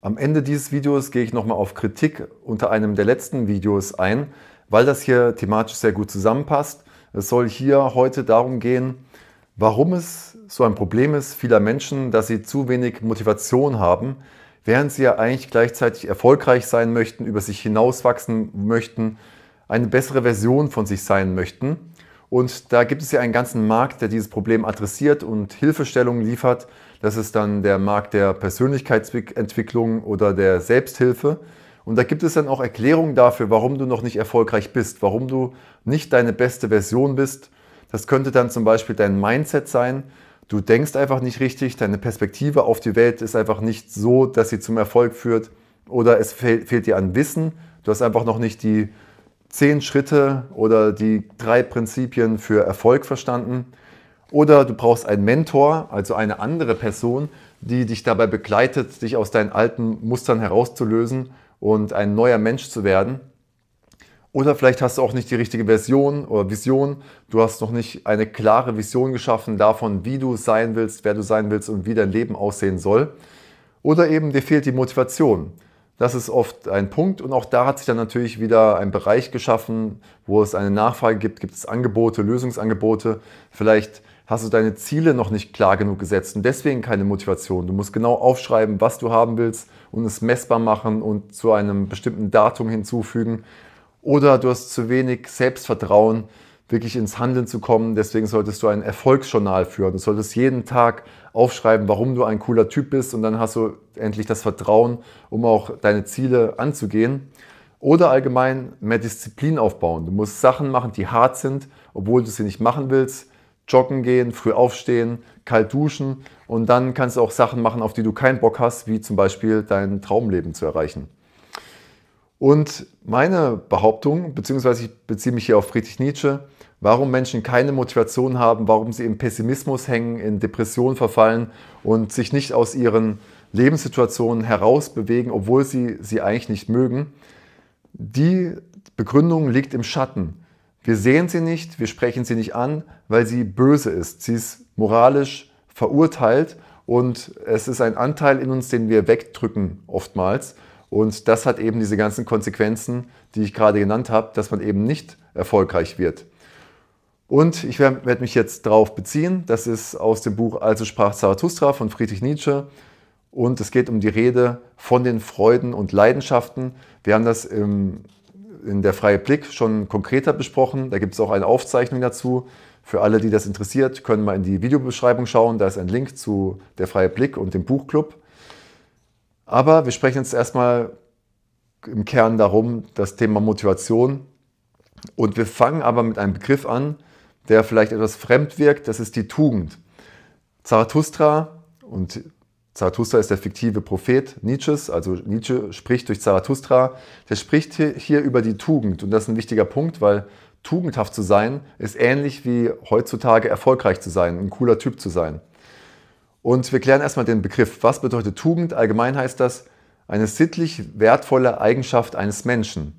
Am Ende dieses Videos gehe ich nochmal auf Kritik unter einem der letzten Videos ein, weil das hier thematisch sehr gut zusammenpasst. Es soll hier heute darum gehen, warum es so ein Problem ist vieler Menschen, dass sie zu wenig Motivation haben, während sie ja eigentlich gleichzeitig erfolgreich sein möchten, über sich hinauswachsen möchten, eine bessere Version von sich sein möchten. Und da gibt es ja einen ganzen Markt, der dieses Problem adressiert und Hilfestellungen liefert das ist dann der Markt der Persönlichkeitsentwicklung oder der Selbsthilfe. Und da gibt es dann auch Erklärungen dafür, warum du noch nicht erfolgreich bist, warum du nicht deine beste Version bist. Das könnte dann zum Beispiel dein Mindset sein. Du denkst einfach nicht richtig, deine Perspektive auf die Welt ist einfach nicht so, dass sie zum Erfolg führt. Oder es fehlt dir an Wissen. Du hast einfach noch nicht die zehn Schritte oder die drei Prinzipien für Erfolg verstanden. Oder du brauchst einen Mentor, also eine andere Person, die dich dabei begleitet, dich aus deinen alten Mustern herauszulösen und ein neuer Mensch zu werden. Oder vielleicht hast du auch nicht die richtige Version oder Vision. Du hast noch nicht eine klare Vision geschaffen davon, wie du sein willst, wer du sein willst und wie dein Leben aussehen soll. Oder eben dir fehlt die Motivation. Das ist oft ein Punkt und auch da hat sich dann natürlich wieder ein Bereich geschaffen, wo es eine Nachfrage gibt, gibt es Angebote, Lösungsangebote. Vielleicht hast du deine Ziele noch nicht klar genug gesetzt und deswegen keine Motivation. Du musst genau aufschreiben, was du haben willst und es messbar machen und zu einem bestimmten Datum hinzufügen. Oder du hast zu wenig Selbstvertrauen, wirklich ins Handeln zu kommen. Deswegen solltest du ein Erfolgsjournal führen. Du solltest jeden Tag aufschreiben, warum du ein cooler Typ bist und dann hast du endlich das Vertrauen, um auch deine Ziele anzugehen. Oder allgemein mehr Disziplin aufbauen. Du musst Sachen machen, die hart sind, obwohl du sie nicht machen willst joggen gehen, früh aufstehen, kalt duschen und dann kannst du auch Sachen machen, auf die du keinen Bock hast, wie zum Beispiel dein Traumleben zu erreichen. Und meine Behauptung, beziehungsweise ich beziehe mich hier auf Friedrich Nietzsche, warum Menschen keine Motivation haben, warum sie im Pessimismus hängen, in Depressionen verfallen und sich nicht aus ihren Lebenssituationen herausbewegen, obwohl sie sie eigentlich nicht mögen, die Begründung liegt im Schatten. Wir sehen sie nicht, wir sprechen sie nicht an, weil sie böse ist. Sie ist moralisch verurteilt und es ist ein Anteil in uns, den wir wegdrücken oftmals. Und das hat eben diese ganzen Konsequenzen, die ich gerade genannt habe, dass man eben nicht erfolgreich wird. Und ich werde mich jetzt darauf beziehen. Das ist aus dem Buch Also sprach Zarathustra von Friedrich Nietzsche. Und es geht um die Rede von den Freuden und Leidenschaften. Wir haben das im in der Freie Blick schon konkreter besprochen. Da gibt es auch eine Aufzeichnung dazu. Für alle, die das interessiert, können mal in die Videobeschreibung schauen. Da ist ein Link zu der Freie Blick und dem Buchclub. Aber wir sprechen jetzt erstmal im Kern darum, das Thema Motivation. Und wir fangen aber mit einem Begriff an, der vielleicht etwas fremd wirkt. Das ist die Tugend. Zarathustra und Zarathustra ist der fiktive Prophet Nietzsches, also Nietzsche spricht durch Zarathustra. Der spricht hier über die Tugend und das ist ein wichtiger Punkt, weil tugendhaft zu sein ist ähnlich wie heutzutage erfolgreich zu sein, ein cooler Typ zu sein. Und wir klären erstmal den Begriff. Was bedeutet Tugend? Allgemein heißt das eine sittlich wertvolle Eigenschaft eines Menschen.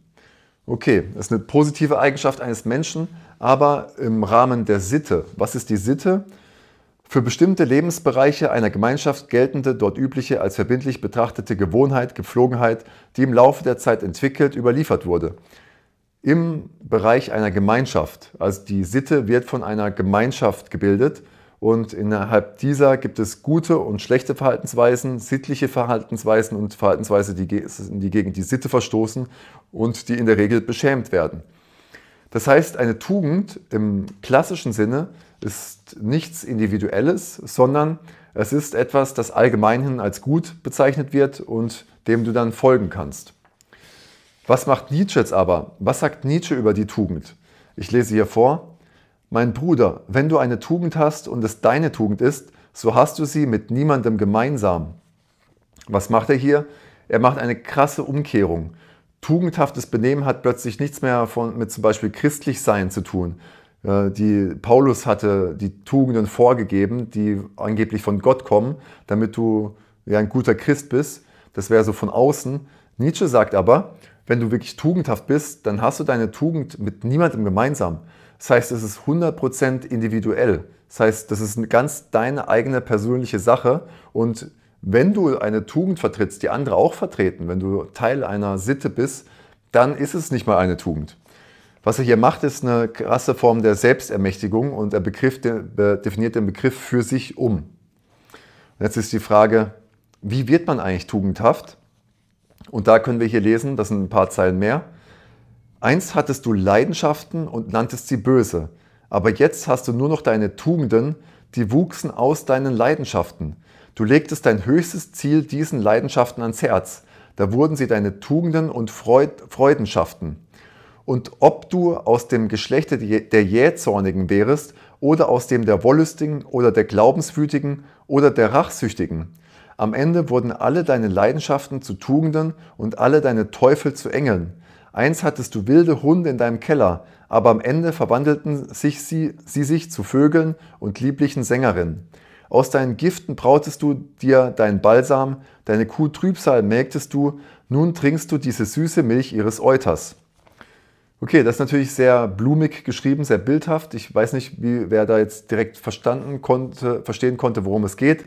Okay, das ist eine positive Eigenschaft eines Menschen, aber im Rahmen der Sitte. Was ist die Sitte? Für bestimmte Lebensbereiche einer Gemeinschaft geltende, dort übliche, als verbindlich betrachtete Gewohnheit, Gepflogenheit, die im Laufe der Zeit entwickelt, überliefert wurde. Im Bereich einer Gemeinschaft, also die Sitte wird von einer Gemeinschaft gebildet und innerhalb dieser gibt es gute und schlechte Verhaltensweisen, sittliche Verhaltensweisen und Verhaltensweisen, die gegen die Sitte verstoßen und die in der Regel beschämt werden. Das heißt, eine Tugend im klassischen Sinne ist nichts Individuelles, sondern es ist etwas, das allgemeinhin als gut bezeichnet wird und dem du dann folgen kannst. Was macht Nietzsche jetzt aber? Was sagt Nietzsche über die Tugend? Ich lese hier vor. Mein Bruder, wenn du eine Tugend hast und es deine Tugend ist, so hast du sie mit niemandem gemeinsam. Was macht er hier? Er macht eine krasse Umkehrung. Tugendhaftes Benehmen hat plötzlich nichts mehr von, mit zum Beispiel christlich sein zu tun, äh, die Paulus hatte die Tugenden vorgegeben, die angeblich von Gott kommen, damit du ja, ein guter Christ bist. Das wäre so von außen. Nietzsche sagt aber, wenn du wirklich tugendhaft bist, dann hast du deine Tugend mit niemandem gemeinsam. Das heißt, es ist 100% individuell. Das heißt, das ist eine ganz deine eigene persönliche Sache. Und wenn du eine Tugend vertrittst, die andere auch vertreten, wenn du Teil einer Sitte bist, dann ist es nicht mal eine Tugend. Was er hier macht, ist eine krasse Form der Selbstermächtigung und er Begriff, definiert den Begriff für sich um. Und jetzt ist die Frage, wie wird man eigentlich tugendhaft? Und da können wir hier lesen, das sind ein paar Zeilen mehr. Einst hattest du Leidenschaften und nanntest sie böse, aber jetzt hast du nur noch deine Tugenden, die wuchsen aus deinen Leidenschaften. Du legtest dein höchstes Ziel diesen Leidenschaften ans Herz, da wurden sie deine Tugenden und Freud Freudenschaften und ob du aus dem Geschlechte der Jähzornigen wärest oder aus dem der Wollüstigen oder der Glaubenswütigen oder der Rachsüchtigen. Am Ende wurden alle deine Leidenschaften zu Tugenden und alle deine Teufel zu Engeln. Eins hattest du wilde Hunde in deinem Keller, aber am Ende verwandelten sich sie, sie sich zu Vögeln und lieblichen Sängerinnen. Aus deinen Giften brautest du dir deinen Balsam, deine Kuh Trübsal mägtest du, nun trinkst du diese süße Milch ihres Euters. Okay, das ist natürlich sehr blumig geschrieben, sehr bildhaft. Ich weiß nicht, wie wer da jetzt direkt verstanden konnte, verstehen konnte, worum es geht.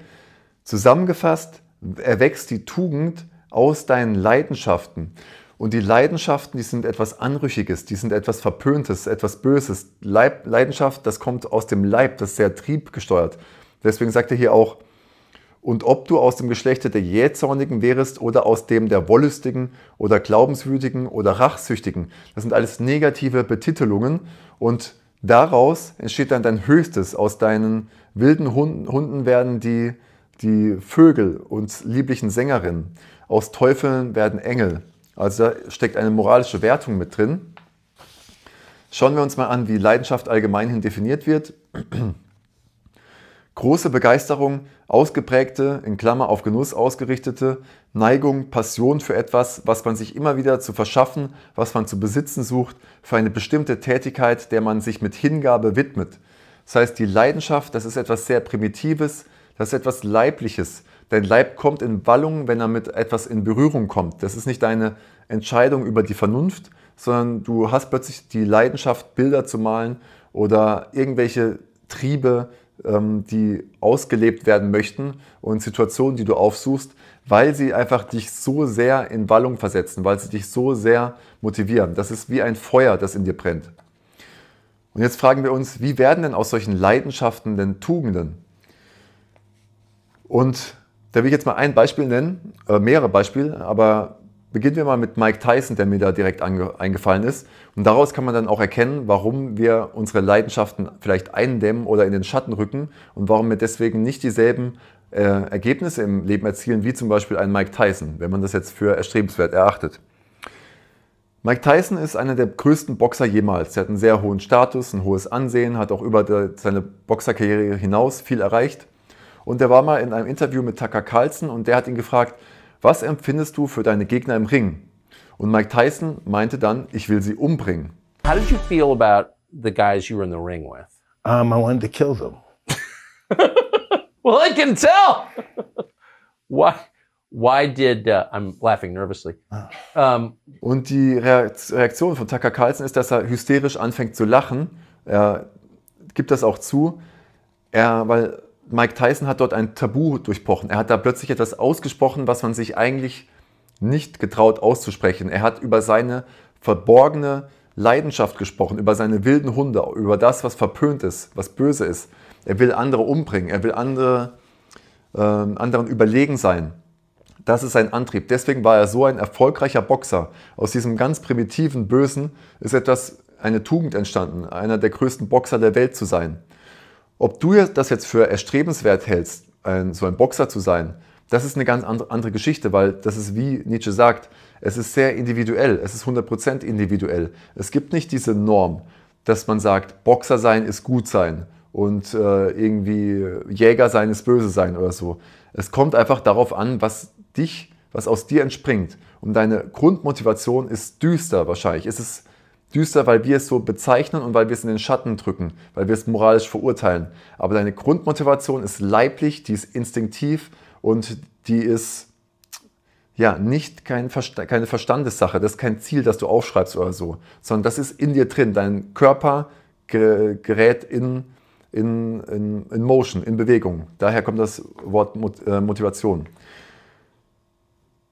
Zusammengefasst erwächst die Tugend aus deinen Leidenschaften. Und die Leidenschaften, die sind etwas Anrüchiges, die sind etwas Verpöntes, etwas Böses. Leib, Leidenschaft, das kommt aus dem Leib, das ist sehr triebgesteuert. Deswegen sagt er hier auch, und ob du aus dem Geschlechte der Jähzornigen wärest oder aus dem der Wollüstigen oder Glaubenswütigen oder Rachsüchtigen. Das sind alles negative Betitelungen und daraus entsteht dann dein Höchstes. Aus deinen wilden Hunden, werden die, die Vögel und lieblichen Sängerinnen. Aus Teufeln werden Engel. Also da steckt eine moralische Wertung mit drin. Schauen wir uns mal an, wie Leidenschaft allgemein hin definiert wird. Große Begeisterung ausgeprägte, in Klammer auf Genuss ausgerichtete Neigung, Passion für etwas, was man sich immer wieder zu verschaffen, was man zu besitzen sucht, für eine bestimmte Tätigkeit, der man sich mit Hingabe widmet. Das heißt, die Leidenschaft, das ist etwas sehr Primitives, das ist etwas Leibliches. Dein Leib kommt in Wallung, wenn er mit etwas in Berührung kommt. Das ist nicht deine Entscheidung über die Vernunft, sondern du hast plötzlich die Leidenschaft, Bilder zu malen oder irgendwelche Triebe, ähm, die ausgelebt werden möchten und Situationen, die du aufsuchst, weil sie einfach dich so sehr in Wallung versetzen, weil sie dich so sehr motivieren. Das ist wie ein Feuer, das in dir brennt. Und jetzt fragen wir uns, wie werden denn aus solchen Leidenschaften denn Tugenden? Und da will ich jetzt mal ein Beispiel nennen, äh mehrere Beispiele, aber Beginnen wir mal mit Mike Tyson, der mir da direkt eingefallen ist. Und daraus kann man dann auch erkennen, warum wir unsere Leidenschaften vielleicht eindämmen oder in den Schatten rücken und warum wir deswegen nicht dieselben äh, Ergebnisse im Leben erzielen wie zum Beispiel ein Mike Tyson, wenn man das jetzt für erstrebenswert erachtet. Mike Tyson ist einer der größten Boxer jemals. Er hat einen sehr hohen Status, ein hohes Ansehen, hat auch über de, seine Boxerkarriere hinaus viel erreicht. Und er war mal in einem Interview mit Tucker Carlson und der hat ihn gefragt, was empfindest du für deine Gegner im Ring? Und Mike Tyson meinte dann, ich will sie umbringen. How did you feel about the guys you were in the ring with? Um, I wanted to kill them. well, I can tell. why? Why did uh, I'm laughing nervously? Ah. Um, Und die Reaktion von Tucker Carlson ist, dass er hysterisch anfängt zu lachen. Er gibt das auch zu, er, weil Mike Tyson hat dort ein Tabu durchbrochen. Er hat da plötzlich etwas ausgesprochen, was man sich eigentlich nicht getraut auszusprechen. Er hat über seine verborgene Leidenschaft gesprochen, über seine wilden Hunde, über das, was verpönt ist, was böse ist. Er will andere umbringen, er will andere, äh, anderen überlegen sein. Das ist sein Antrieb. Deswegen war er so ein erfolgreicher Boxer. Aus diesem ganz primitiven Bösen ist etwas, eine Tugend entstanden, einer der größten Boxer der Welt zu sein. Ob du das jetzt für erstrebenswert hältst, so ein Boxer zu sein, das ist eine ganz andere Geschichte, weil das ist wie Nietzsche sagt, es ist sehr individuell, es ist 100% individuell. Es gibt nicht diese Norm, dass man sagt, Boxer sein ist gut sein und äh, irgendwie Jäger sein ist böse sein oder so. Es kommt einfach darauf an, was dich, was aus dir entspringt. Und deine Grundmotivation ist düster wahrscheinlich. Es ist Düster, weil wir es so bezeichnen und weil wir es in den Schatten drücken, weil wir es moralisch verurteilen. Aber deine Grundmotivation ist leiblich, die ist instinktiv und die ist ja nicht kein Versta keine Verstandessache. Das ist kein Ziel, das du aufschreibst oder so, sondern das ist in dir drin. Dein Körper ge gerät in, in, in, in Motion, in Bewegung. Daher kommt das Wort Mot äh, Motivation.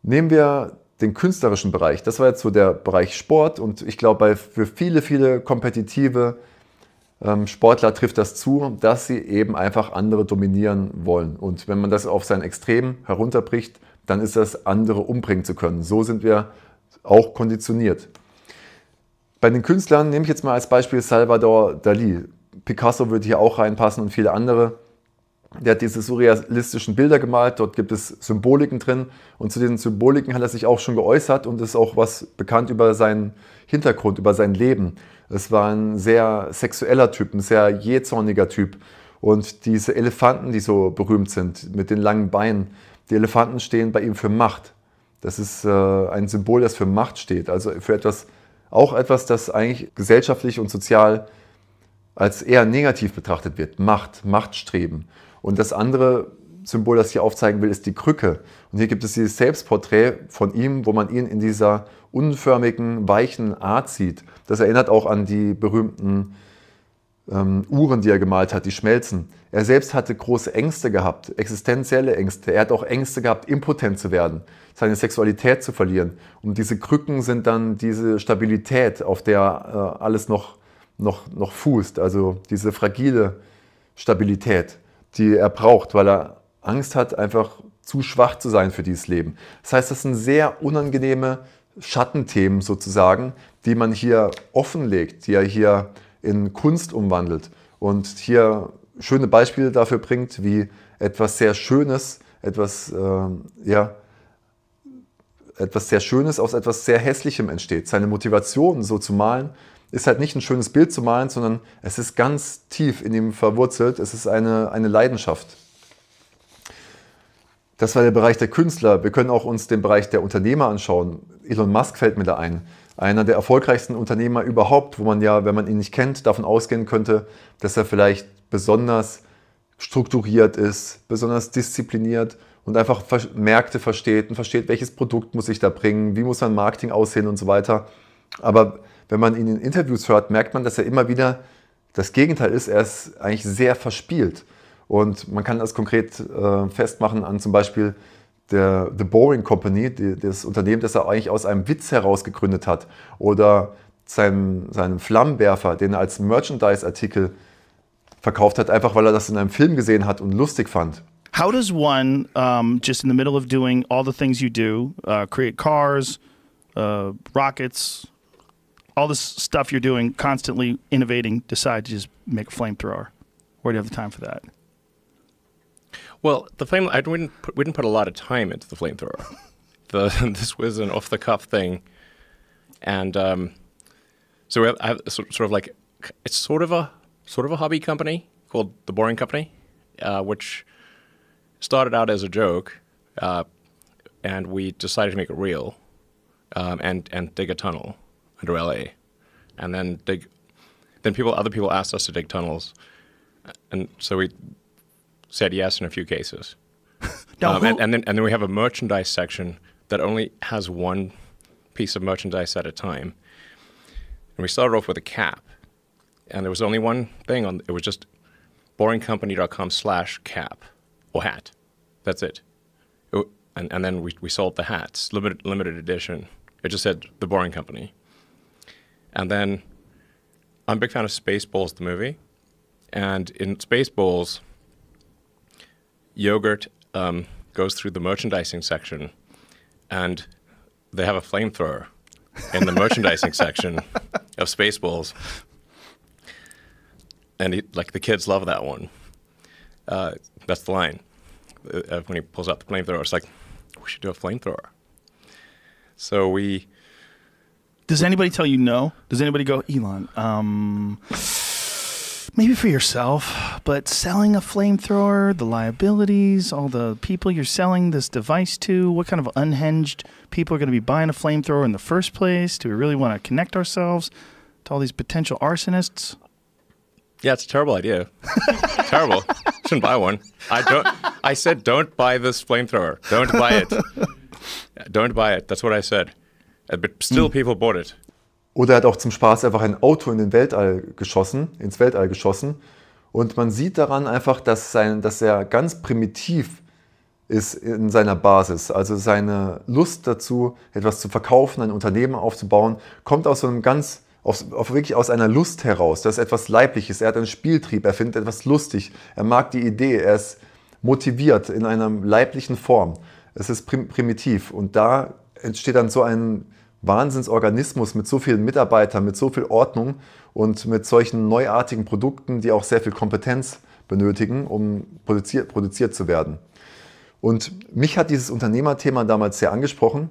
Nehmen wir den künstlerischen Bereich. Das war jetzt so der Bereich Sport und ich glaube, für viele, viele kompetitive ähm, Sportler trifft das zu, dass sie eben einfach andere dominieren wollen. Und wenn man das auf sein Extrem herunterbricht, dann ist das, andere umbringen zu können. So sind wir auch konditioniert. Bei den Künstlern nehme ich jetzt mal als Beispiel Salvador Dali. Picasso würde hier auch reinpassen und viele andere der hat diese surrealistischen Bilder gemalt, dort gibt es Symboliken drin und zu diesen Symboliken hat er sich auch schon geäußert und ist auch was bekannt über seinen Hintergrund, über sein Leben. Es war ein sehr sexueller Typ, ein sehr jähzorniger Typ und diese Elefanten, die so berühmt sind mit den langen Beinen, die Elefanten stehen bei ihm für Macht. Das ist äh, ein Symbol, das für Macht steht, also für etwas, auch etwas, das eigentlich gesellschaftlich und sozial als eher negativ betrachtet wird. Macht, Machtstreben. Und das andere Symbol, das ich hier aufzeigen will, ist die Krücke. Und hier gibt es dieses Selbstporträt von ihm, wo man ihn in dieser unförmigen, weichen Art sieht. Das erinnert auch an die berühmten ähm, Uhren, die er gemalt hat, die schmelzen. Er selbst hatte große Ängste gehabt, existenzielle Ängste. Er hat auch Ängste gehabt, impotent zu werden, seine Sexualität zu verlieren. Und diese Krücken sind dann diese Stabilität, auf der äh, alles noch, noch, noch fußt, also diese fragile Stabilität die er braucht, weil er Angst hat, einfach zu schwach zu sein für dieses Leben. Das heißt, das sind sehr unangenehme Schattenthemen sozusagen, die man hier offenlegt, die er hier in Kunst umwandelt und hier schöne Beispiele dafür bringt, wie etwas sehr Schönes, etwas, äh, ja, etwas sehr Schönes aus etwas sehr Hässlichem entsteht. Seine Motivation, so zu malen, ist halt nicht ein schönes Bild zu malen, sondern es ist ganz tief in ihm verwurzelt. Es ist eine, eine Leidenschaft. Das war der Bereich der Künstler. Wir können auch uns den Bereich der Unternehmer anschauen. Elon Musk fällt mir da ein. Einer der erfolgreichsten Unternehmer überhaupt, wo man ja, wenn man ihn nicht kennt, davon ausgehen könnte, dass er vielleicht besonders strukturiert ist, besonders diszipliniert und einfach Märkte versteht und versteht, welches Produkt muss ich da bringen, wie muss mein Marketing aussehen und so weiter. Aber wenn man ihn in Interviews hört, merkt man, dass er immer wieder das Gegenteil ist. Er ist eigentlich sehr verspielt. Und man kann das konkret äh, festmachen an zum Beispiel der The Boring Company, die, das Unternehmen, das er eigentlich aus einem Witz heraus gegründet hat. Oder seinem, seinem Flammenwerfer, den er als Merchandise-Artikel verkauft hat, einfach weil er das in einem Film gesehen hat und lustig fand. How does one, um, just in the middle of doing all the things you do, uh, create cars, uh, rockets, all this stuff you're doing, constantly innovating, decide to just make a flamethrower? Where do you have the time for that? Well, the flame I didn't put, we didn't put a lot of time into the flamethrower. the, this was an off the cuff thing, and um, so we have, I have sort of like it's sort of a sort of a hobby company called the Boring Company, uh, which started out as a joke, uh, and we decided to make it real, um, and and dig a tunnel, under LA, and then dig. Then people, other people asked us to dig tunnels, and so we said yes in a few cases. now, um, and, and, then and then we have a merchandise section that only has one piece of merchandise at a time. And we started off with a cap, and there was only one thing on. It was just boringcompany.com/cap or hat. That's it. it and, and then we, we sold the hats, limited limited edition. It just said the Boring Company. And then I'm a big fan of Spaceballs, the movie. And in Spaceballs, yogurt um, goes through the merchandising section and they have a flamethrower in the merchandising section of Spaceballs. And he, like the kids love that one. Uh, that's the line uh, when he pulls out the flamethrower. It's like we should do a flamethrower. So we does anybody tell you no? Does anybody go, Elon? Um, maybe for yourself, but selling a flamethrower, the liabilities, all the people you're selling this device to, what kind of unhinged people are going to be buying a flamethrower in the first place? Do we really want to connect ourselves to all these potential arsonists? Yeah, it's a terrible idea. terrible. Shouldn't buy one. I don't. I said don't buy this flamethrower. Don't buy it. don't buy it. That's what I said. Äh, but still hm. people bought it. Oder er hat auch zum Spaß einfach ein Auto in den Weltall geschossen, ins Weltall geschossen. Und man sieht daran einfach, dass, sein, dass er ganz primitiv ist in seiner Basis. Also seine Lust dazu, etwas zu verkaufen, ein Unternehmen aufzubauen, kommt aus so einem ganz, aus, auf wirklich aus einer Lust heraus. Das ist etwas Leibliches. Er hat einen Spieltrieb, er findet etwas lustig, er mag die Idee, er ist motiviert in einer leiblichen Form. Es ist prim primitiv und da entsteht dann so ein Wahnsinnsorganismus mit so vielen Mitarbeitern, mit so viel Ordnung und mit solchen neuartigen Produkten, die auch sehr viel Kompetenz benötigen, um produziert, produziert zu werden. Und mich hat dieses Unternehmerthema damals sehr angesprochen,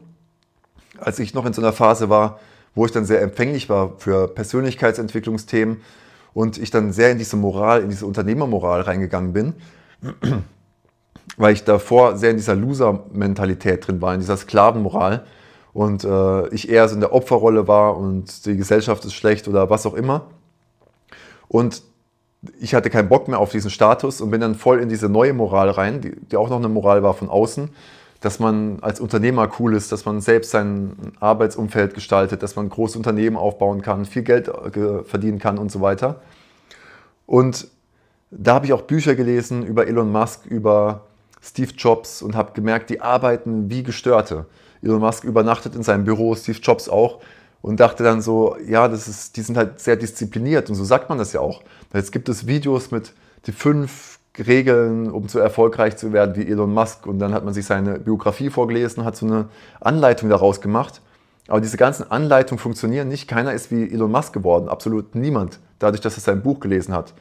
als ich noch in so einer Phase war, wo ich dann sehr empfänglich war für Persönlichkeitsentwicklungsthemen und ich dann sehr in diese Moral, in diese Unternehmermoral reingegangen bin weil ich davor sehr in dieser Loser-Mentalität drin war, in dieser Sklavenmoral und äh, ich eher so in der Opferrolle war und die Gesellschaft ist schlecht oder was auch immer. Und ich hatte keinen Bock mehr auf diesen Status und bin dann voll in diese neue Moral rein, die, die auch noch eine Moral war von außen, dass man als Unternehmer cool ist, dass man selbst sein Arbeitsumfeld gestaltet, dass man große Unternehmen aufbauen kann, viel Geld äh, verdienen kann und so weiter. Und da habe ich auch Bücher gelesen über Elon Musk, über Steve Jobs und habe gemerkt, die arbeiten wie Gestörte. Elon Musk übernachtet in seinem Büro, Steve Jobs auch und dachte dann so, ja, das ist, die sind halt sehr diszipliniert und so sagt man das ja auch. Jetzt gibt es Videos mit die fünf Regeln, um so erfolgreich zu werden wie Elon Musk und dann hat man sich seine Biografie vorgelesen, hat so eine Anleitung daraus gemacht. Aber diese ganzen Anleitungen funktionieren nicht. Keiner ist wie Elon Musk geworden, absolut niemand, dadurch, dass er sein Buch gelesen hat.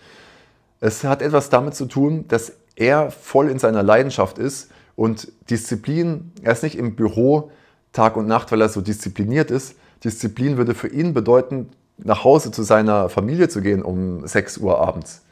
Es hat etwas damit zu tun, dass er voll in seiner Leidenschaft ist und Disziplin, er ist nicht im Büro Tag und Nacht, weil er so diszipliniert ist. Disziplin würde für ihn bedeuten, nach Hause zu seiner Familie zu gehen um 6 Uhr abends.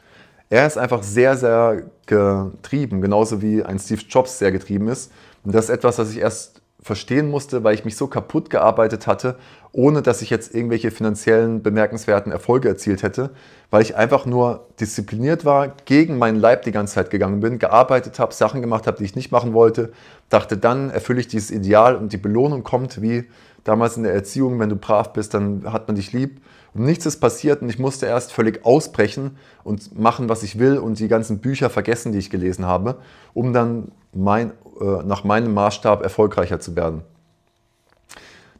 Er ist einfach sehr, sehr getrieben, genauso wie ein Steve Jobs sehr getrieben ist. Und das ist etwas, was ich erst verstehen musste, weil ich mich so kaputt gearbeitet hatte, ohne dass ich jetzt irgendwelche finanziellen bemerkenswerten Erfolge erzielt hätte, weil ich einfach nur diszipliniert war, gegen meinen Leib die ganze Zeit gegangen bin, gearbeitet habe, Sachen gemacht habe, die ich nicht machen wollte, dachte, dann erfülle ich dieses Ideal und die Belohnung kommt wie damals in der Erziehung, wenn du brav bist, dann hat man dich lieb. Und nichts ist passiert und ich musste erst völlig ausbrechen und machen, was ich will und die ganzen Bücher vergessen, die ich gelesen habe, um dann mein, äh, nach meinem Maßstab erfolgreicher zu werden.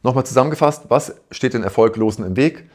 Nochmal zusammengefasst, was steht den Erfolglosen im Weg?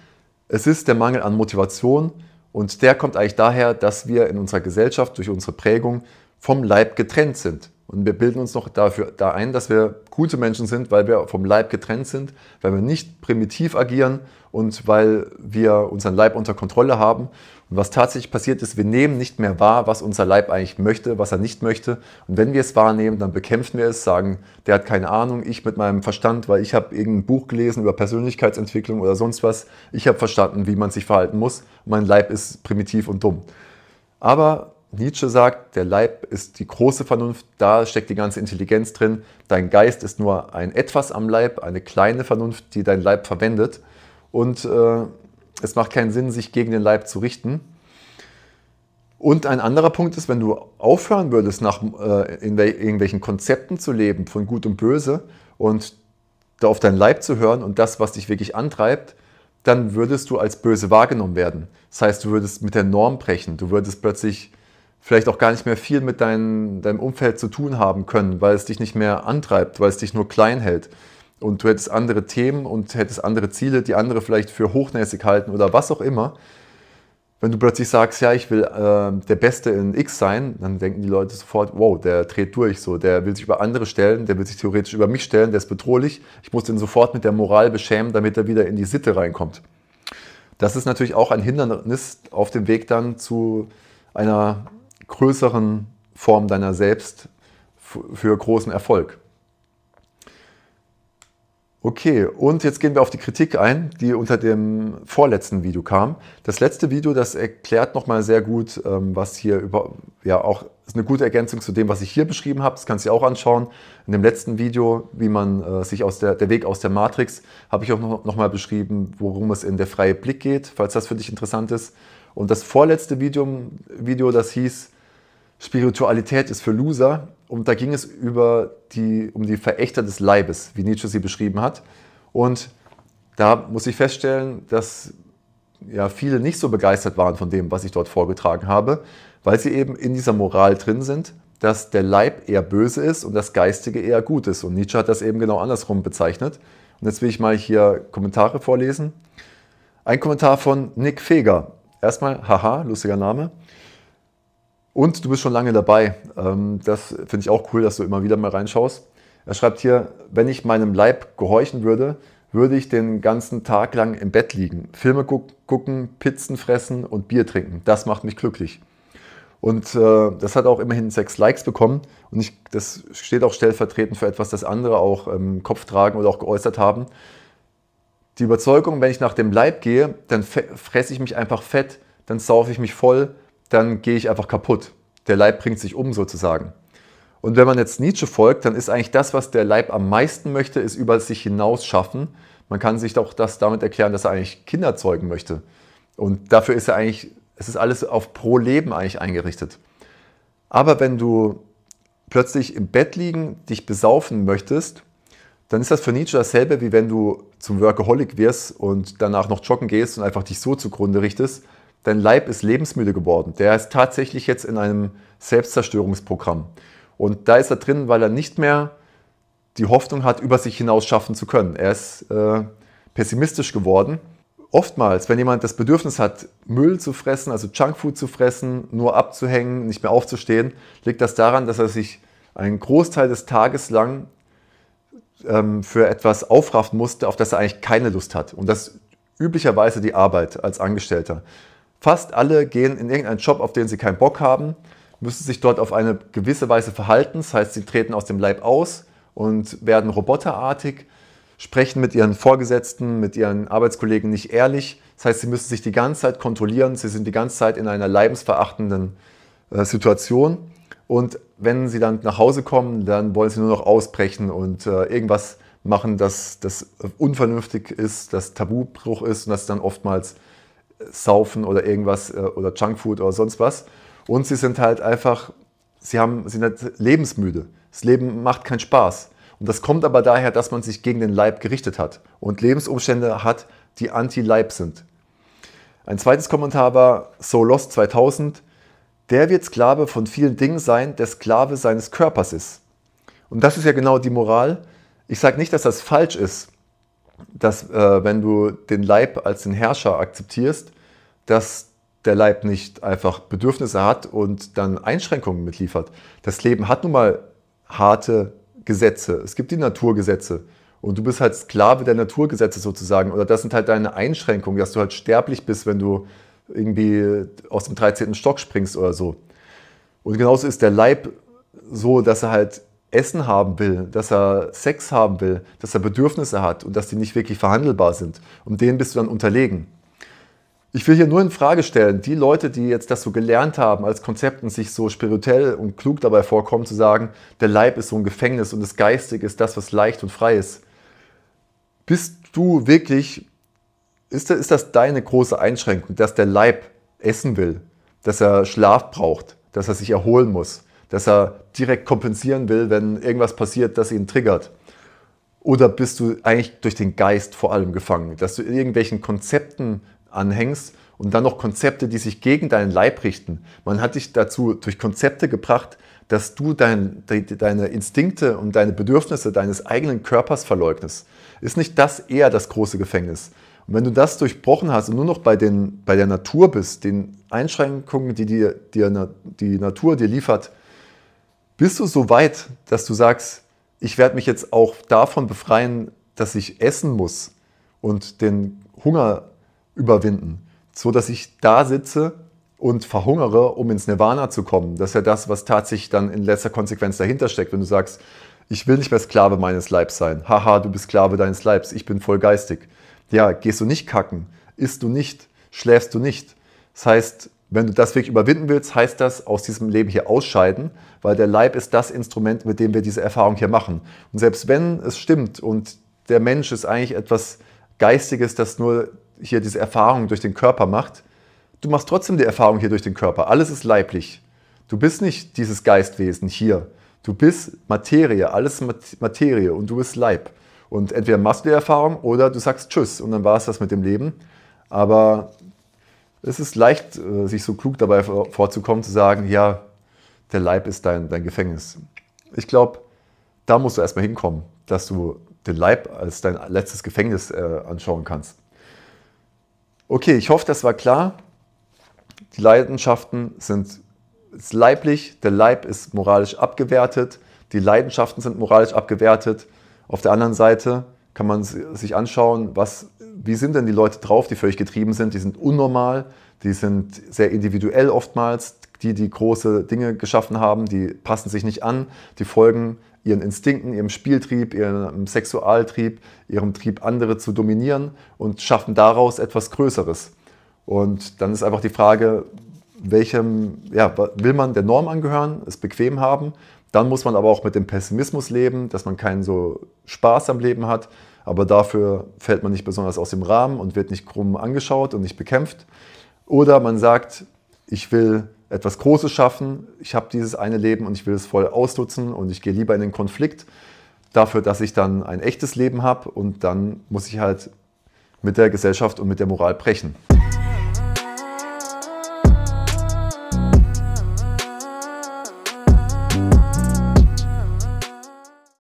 Es ist der Mangel an Motivation und der kommt eigentlich daher, dass wir in unserer Gesellschaft durch unsere Prägung vom Leib getrennt sind. Und wir bilden uns noch dafür da ein, dass wir gute Menschen sind, weil wir vom Leib getrennt sind, weil wir nicht primitiv agieren und weil wir unseren Leib unter Kontrolle haben was tatsächlich passiert ist, wir nehmen nicht mehr wahr, was unser Leib eigentlich möchte, was er nicht möchte. Und wenn wir es wahrnehmen, dann bekämpfen wir es, sagen, der hat keine Ahnung, ich mit meinem Verstand, weil ich habe irgendein Buch gelesen über Persönlichkeitsentwicklung oder sonst was, ich habe verstanden, wie man sich verhalten muss. Mein Leib ist primitiv und dumm. Aber Nietzsche sagt, der Leib ist die große Vernunft, da steckt die ganze Intelligenz drin. Dein Geist ist nur ein etwas am Leib, eine kleine Vernunft, die dein Leib verwendet. Und äh, es macht keinen Sinn, sich gegen den Leib zu richten. Und ein anderer Punkt ist, wenn du aufhören würdest, nach äh, irgendwelchen Konzepten zu leben, von Gut und Böse, und da auf deinen Leib zu hören und das, was dich wirklich antreibt, dann würdest du als böse wahrgenommen werden. Das heißt, du würdest mit der Norm brechen. Du würdest plötzlich vielleicht auch gar nicht mehr viel mit dein, deinem Umfeld zu tun haben können, weil es dich nicht mehr antreibt, weil es dich nur klein hält und du hättest andere Themen und hättest andere Ziele, die andere vielleicht für hochnäsig halten oder was auch immer. Wenn du plötzlich sagst, ja, ich will äh, der Beste in X sein, dann denken die Leute sofort, wow, der dreht durch so, der will sich über andere stellen, der will sich theoretisch über mich stellen, der ist bedrohlich. Ich muss den sofort mit der Moral beschämen, damit er wieder in die Sitte reinkommt. Das ist natürlich auch ein Hindernis auf dem Weg dann zu einer größeren Form deiner selbst für großen Erfolg. Okay, und jetzt gehen wir auf die Kritik ein, die unter dem vorletzten Video kam. Das letzte Video, das erklärt nochmal sehr gut, ähm, was hier über, ja auch ist eine gute Ergänzung zu dem, was ich hier beschrieben habe. Das kannst du dir auch anschauen. In dem letzten Video, wie man äh, sich aus der, der Weg aus der Matrix, habe ich auch nochmal noch beschrieben, worum es in der freie Blick geht, falls das für dich interessant ist. Und das vorletzte Video, Video das hieß, Spiritualität ist für Loser und da ging es über die, um die Verächter des Leibes, wie Nietzsche sie beschrieben hat. Und da muss ich feststellen, dass ja, viele nicht so begeistert waren von dem, was ich dort vorgetragen habe, weil sie eben in dieser Moral drin sind, dass der Leib eher böse ist und das Geistige eher gut ist. Und Nietzsche hat das eben genau andersrum bezeichnet. Und jetzt will ich mal hier Kommentare vorlesen. Ein Kommentar von Nick Feger. Erstmal, haha, lustiger Name. Und du bist schon lange dabei. Ähm, das finde ich auch cool, dass du immer wieder mal reinschaust. Er schreibt hier, wenn ich meinem Leib gehorchen würde, würde ich den ganzen Tag lang im Bett liegen, Filme gucken, Pizzen fressen und Bier trinken. Das macht mich glücklich. Und äh, das hat auch immerhin sechs Likes bekommen. Und ich, das steht auch stellvertretend für etwas, das andere auch im Kopf tragen oder auch geäußert haben. Die Überzeugung, wenn ich nach dem Leib gehe, dann fresse ich mich einfach fett, dann saufe ich mich voll, dann gehe ich einfach kaputt. Der Leib bringt sich um sozusagen. Und wenn man jetzt Nietzsche folgt, dann ist eigentlich das, was der Leib am meisten möchte, ist über sich hinaus schaffen. Man kann sich doch das damit erklären, dass er eigentlich Kinder zeugen möchte. Und dafür ist er eigentlich, es ist alles auf pro Leben eigentlich eingerichtet. Aber wenn du plötzlich im Bett liegen, dich besaufen möchtest, dann ist das für Nietzsche dasselbe, wie wenn du zum Workaholic wirst und danach noch joggen gehst und einfach dich so zugrunde richtest, Dein Leib ist lebensmüde geworden. Der ist tatsächlich jetzt in einem Selbstzerstörungsprogramm. Und da ist er drin, weil er nicht mehr die Hoffnung hat, über sich hinaus schaffen zu können. Er ist äh, pessimistisch geworden. Oftmals, wenn jemand das Bedürfnis hat, Müll zu fressen, also Junkfood zu fressen, nur abzuhängen, nicht mehr aufzustehen, liegt das daran, dass er sich einen Großteil des Tages lang ähm, für etwas aufraffen musste, auf das er eigentlich keine Lust hat. Und das üblicherweise die Arbeit als Angestellter. Fast alle gehen in irgendeinen Job, auf den sie keinen Bock haben, müssen sich dort auf eine gewisse Weise verhalten. Das heißt, sie treten aus dem Leib aus und werden roboterartig, sprechen mit ihren Vorgesetzten, mit ihren Arbeitskollegen nicht ehrlich. Das heißt, sie müssen sich die ganze Zeit kontrollieren. Sie sind die ganze Zeit in einer leibensverachtenden äh, Situation. Und wenn sie dann nach Hause kommen, dann wollen sie nur noch ausbrechen und äh, irgendwas machen, das, das unvernünftig ist, das Tabubruch ist und das dann oftmals Saufen oder irgendwas äh, oder Junkfood oder sonst was. Und sie sind halt einfach, sie haben, sind halt lebensmüde. Das Leben macht keinen Spaß. Und das kommt aber daher, dass man sich gegen den Leib gerichtet hat und Lebensumstände hat, die anti-Leib sind. Ein zweites Kommentar war So Lost 2000. Der wird Sklave von vielen Dingen sein, der Sklave seines Körpers ist. Und das ist ja genau die Moral. Ich sage nicht, dass das falsch ist dass äh, wenn du den Leib als den Herrscher akzeptierst, dass der Leib nicht einfach Bedürfnisse hat und dann Einschränkungen mitliefert. Das Leben hat nun mal harte Gesetze. Es gibt die Naturgesetze. Und du bist halt Sklave der Naturgesetze sozusagen. Oder das sind halt deine Einschränkungen, dass du halt sterblich bist, wenn du irgendwie aus dem 13. Stock springst oder so. Und genauso ist der Leib so, dass er halt Essen haben will, dass er Sex haben will, dass er Bedürfnisse hat und dass die nicht wirklich verhandelbar sind. Und denen bist du dann unterlegen. Ich will hier nur in Frage stellen, die Leute, die jetzt das so gelernt haben als Konzept und sich so spirituell und klug dabei vorkommen, zu sagen, der Leib ist so ein Gefängnis und das Geistige ist das, was leicht und frei ist. Bist du wirklich, ist das, ist das deine große Einschränkung, dass der Leib essen will, dass er Schlaf braucht, dass er sich erholen muss, dass er direkt kompensieren will, wenn irgendwas passiert, das ihn triggert? Oder bist du eigentlich durch den Geist vor allem gefangen, dass du irgendwelchen Konzepten anhängst und dann noch Konzepte, die sich gegen deinen Leib richten? Man hat dich dazu durch Konzepte gebracht, dass du dein, de, deine Instinkte und deine Bedürfnisse deines eigenen Körpers verleugnest. Ist nicht das eher das große Gefängnis? Und wenn du das durchbrochen hast und nur noch bei, den, bei der Natur bist, den Einschränkungen, die dir, die, die Natur dir liefert, bist du so weit, dass du sagst, ich werde mich jetzt auch davon befreien, dass ich essen muss und den Hunger überwinden, so dass ich da sitze und verhungere, um ins Nirvana zu kommen. Das ist ja das, was tatsächlich dann in letzter Konsequenz dahinter steckt, wenn du sagst, ich will nicht mehr Sklave meines Leibs sein. Haha, du bist Sklave deines Leibs, ich bin voll geistig. Ja, gehst du nicht kacken, isst du nicht, schläfst du nicht. Das heißt, wenn du das wirklich überwinden willst, heißt das aus diesem Leben hier ausscheiden, weil der Leib ist das Instrument, mit dem wir diese Erfahrung hier machen. Und selbst wenn es stimmt und der Mensch ist eigentlich etwas Geistiges, das nur hier diese Erfahrung durch den Körper macht, du machst trotzdem die Erfahrung hier durch den Körper. Alles ist leiblich. Du bist nicht dieses Geistwesen hier. Du bist Materie, alles Materie und du bist Leib. Und entweder machst du die Erfahrung oder du sagst Tschüss und dann war es das mit dem Leben. Aber es ist leicht, äh, sich so klug dabei vorzukommen, zu sagen, ja, der Leib ist dein, dein Gefängnis. Ich glaube, da musst du erstmal hinkommen, dass du den Leib als dein letztes Gefängnis äh, anschauen kannst. Okay, ich hoffe, das war klar. Die Leidenschaften sind leiblich, der Leib ist moralisch abgewertet, die Leidenschaften sind moralisch abgewertet. Auf der anderen Seite kann man sich anschauen, was, wie sind denn die Leute drauf, die völlig getrieben sind. Die sind unnormal, die sind sehr individuell oftmals, die, die große Dinge geschaffen haben, die passen sich nicht an, die folgen ihren Instinkten, ihrem Spieltrieb, ihrem Sexualtrieb, ihrem Trieb, andere zu dominieren und schaffen daraus etwas Größeres. Und dann ist einfach die Frage, welchem, ja, will man der Norm angehören, es bequem haben, dann muss man aber auch mit dem Pessimismus leben, dass man keinen so Spaß am Leben hat, aber dafür fällt man nicht besonders aus dem Rahmen und wird nicht krumm angeschaut und nicht bekämpft. Oder man sagt, ich will etwas Großes schaffen, ich habe dieses eine Leben und ich will es voll ausnutzen und ich gehe lieber in den Konflikt dafür, dass ich dann ein echtes Leben habe und dann muss ich halt mit der Gesellschaft und mit der Moral brechen.